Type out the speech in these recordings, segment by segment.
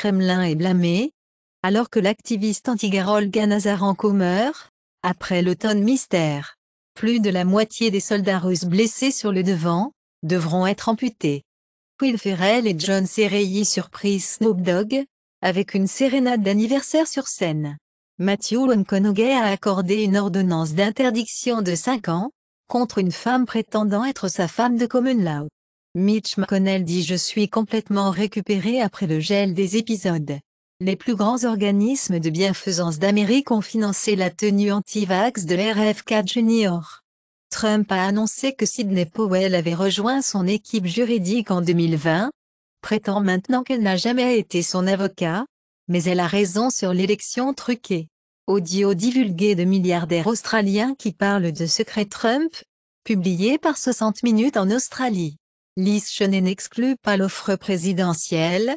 Kremlin est blâmé, alors que l'activiste anti-Garol Ganazarenko meurt, après l'automne mystère. Plus de la moitié des soldats russes blessés sur le devant, devront être amputés. Will Ferrell et John Serreyi surprise Snoop Dogg, avec une sérénade d'anniversaire sur scène. Matthew McConaughey a accordé une ordonnance d'interdiction de 5 ans, contre une femme prétendant être sa femme de common law. Mitch McConnell dit Je suis complètement récupéré après le gel des épisodes. Les plus grands organismes de bienfaisance d'Amérique ont financé la tenue anti-vax de RFK Jr. Trump a annoncé que Sidney Powell avait rejoint son équipe juridique en 2020, prétend maintenant qu'elle n'a jamais été son avocat, mais elle a raison sur l'élection truquée. Audio divulgué de milliardaires australiens qui parlent de secret Trump, publié par 60 minutes en Australie. Cheney n'exclut pas l'offre présidentielle,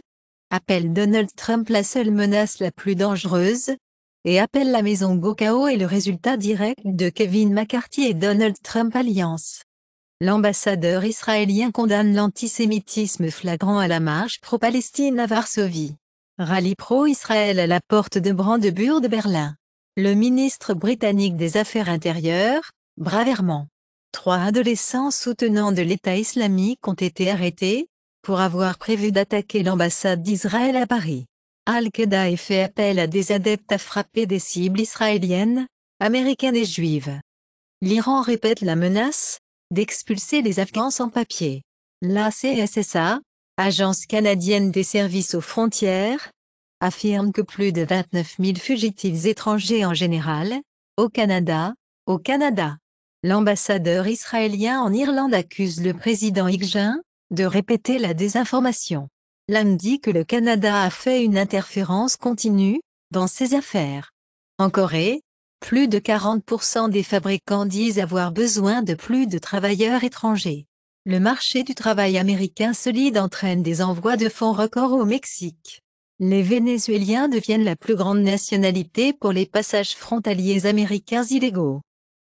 appelle Donald Trump la seule menace la plus dangereuse, et appelle la maison Gokao et le résultat direct de Kevin McCarthy et Donald Trump Alliance. L'ambassadeur israélien condamne l'antisémitisme flagrant à la marche pro-Palestine à Varsovie. Rallye pro-Israël à la porte de Brandebourg de Berlin. Le ministre britannique des Affaires intérieures, Braverman Trois adolescents soutenants de l'État islamique ont été arrêtés, pour avoir prévu d'attaquer l'ambassade d'Israël à Paris. Al-Qaïda a fait appel à des adeptes à frapper des cibles israéliennes, américaines et juives. L'Iran répète la menace d'expulser les Afghans sans papier. La CSSA, agence canadienne des services aux frontières, affirme que plus de 29 000 fugitifs étrangers en général, au Canada, au Canada, L'ambassadeur israélien en Irlande accuse le président Higgin de répéter la désinformation. L'âme dit que le Canada a fait une interférence continue dans ses affaires. En Corée, plus de 40% des fabricants disent avoir besoin de plus de travailleurs étrangers. Le marché du travail américain solide entraîne des envois de fonds records au Mexique. Les Vénézuéliens deviennent la plus grande nationalité pour les passages frontaliers américains illégaux.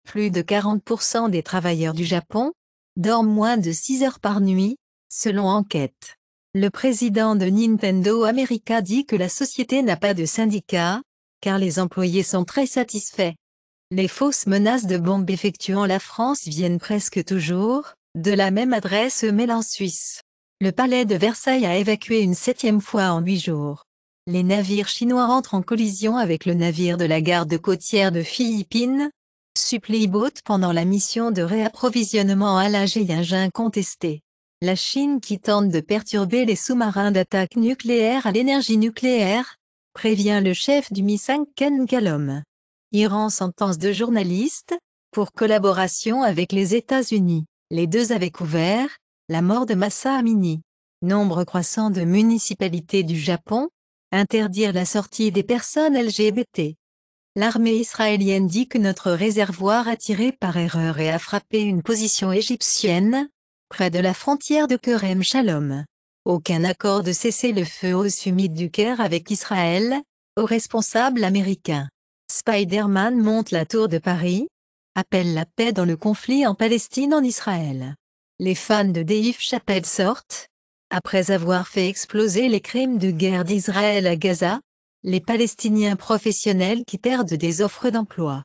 Plus de 40% des travailleurs du Japon dorment moins de 6 heures par nuit, selon enquête. Le président de Nintendo America dit que la société n'a pas de syndicat, car les employés sont très satisfaits. Les fausses menaces de bombes effectuant la France viennent presque toujours, de la même adresse mêlant en Suisse. Le palais de Versailles a évacué une septième fois en huit jours. Les navires chinois rentrent en collision avec le navire de la garde côtière de Philippines, supplie boat pendant la mission de réapprovisionnement à la contesté. La Chine qui tente de perturber les sous-marins d'attaque nucléaire à l'énergie nucléaire, prévient le chef du Mi-5 Ken Kalom. Iran sentence de journalistes, pour collaboration avec les États-Unis. Les deux avaient couvert la mort de Massa Amini. Nombre croissant de municipalités du Japon, interdire la sortie des personnes LGBT l'armée israélienne dit que notre réservoir a tiré par erreur et a frappé une position égyptienne, près de la frontière de Kerem Shalom. Aucun accord de cessez-le-feu au summit du Caire avec Israël, aux responsables américains. Spider-Man monte la tour de Paris, appelle la paix dans le conflit en Palestine en Israël. Les fans de Deif Chapel sortent, après avoir fait exploser les crimes de guerre d'Israël à Gaza, les Palestiniens professionnels qui perdent des offres d'emploi.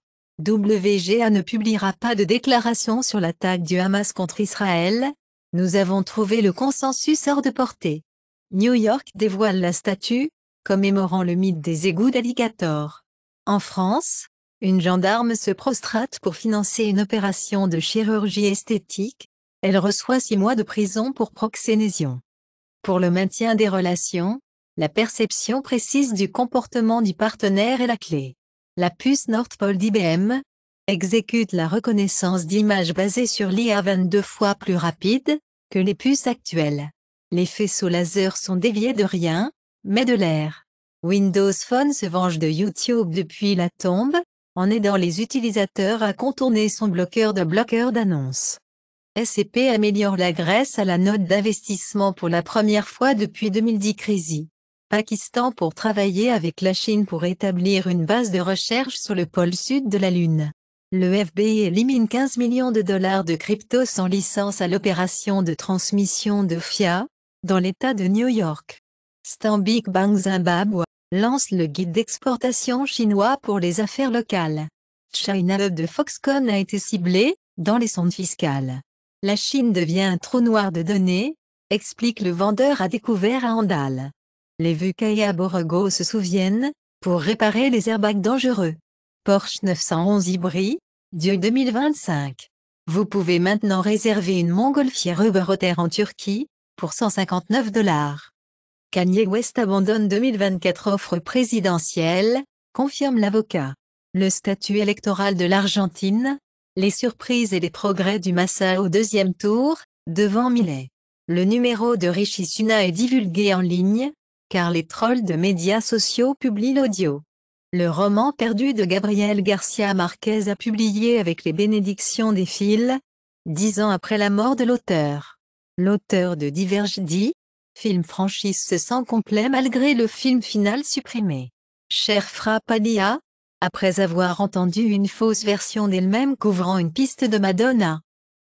WGA ne publiera pas de déclaration sur l'attaque du Hamas contre Israël. Nous avons trouvé le consensus hors de portée. New York dévoile la statue, commémorant le mythe des égouts d'alligator. En France, une gendarme se prostrate pour financer une opération de chirurgie esthétique. Elle reçoit six mois de prison pour proxénésion. Pour le maintien des relations, la perception précise du comportement du partenaire est la clé. La puce Nordpol d'IBM exécute la reconnaissance d'images basée sur l'IA 22 fois plus rapide que les puces actuelles. Les faisceaux laser sont déviés de rien, mais de l'air. Windows Phone se venge de YouTube depuis la tombe, en aidant les utilisateurs à contourner son bloqueur de bloqueur d'annonces. SCP améliore la Grèce à la note d'investissement pour la première fois depuis 2010 Crise. Pakistan pour travailler avec la Chine pour établir une base de recherche sur le pôle sud de la Lune. Le FBI élimine 15 millions de dollars de crypto sans licence à l'opération de transmission de FIA, dans l'État de New York. Stambik Bank Zimbabwe lance le guide d'exportation chinois pour les affaires locales. China Hub de Foxconn a été ciblé, dans les sondes fiscales. La Chine devient un trou noir de données, explique le vendeur à découvert à Andal. Les VUCA et se souviennent, pour réparer les airbags dangereux. Porsche 911 hybride, Dieu 2025. Vous pouvez maintenant réserver une montgolfière Uber en Turquie, pour 159 dollars. Kanye West abandonne 2024 offre présidentielle, confirme l'avocat. Le statut électoral de l'Argentine, les surprises et les progrès du Massa au deuxième tour, devant Millet. Le numéro de Richie Suna est divulgué en ligne, car les trolls de médias sociaux publient l'audio. Le roman perdu de Gabriel Garcia Marquez a publié avec les bénédictions des fils, dix ans après la mort de l'auteur. L'auteur de Diverge dit, film franchise se sent complet malgré le film final supprimé. Cher Frappalia, après avoir entendu une fausse version d'elle-même couvrant une piste de Madonna,